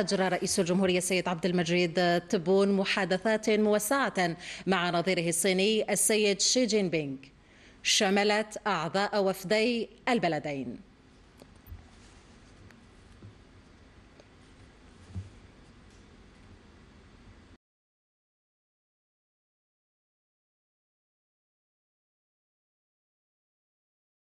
أجرى رئيس الجمهورية السيد عبد المجيد تبون محادثات موسعة مع نظيره الصيني السيد شي جين بينغ شملت أعضاء وفدي البلدين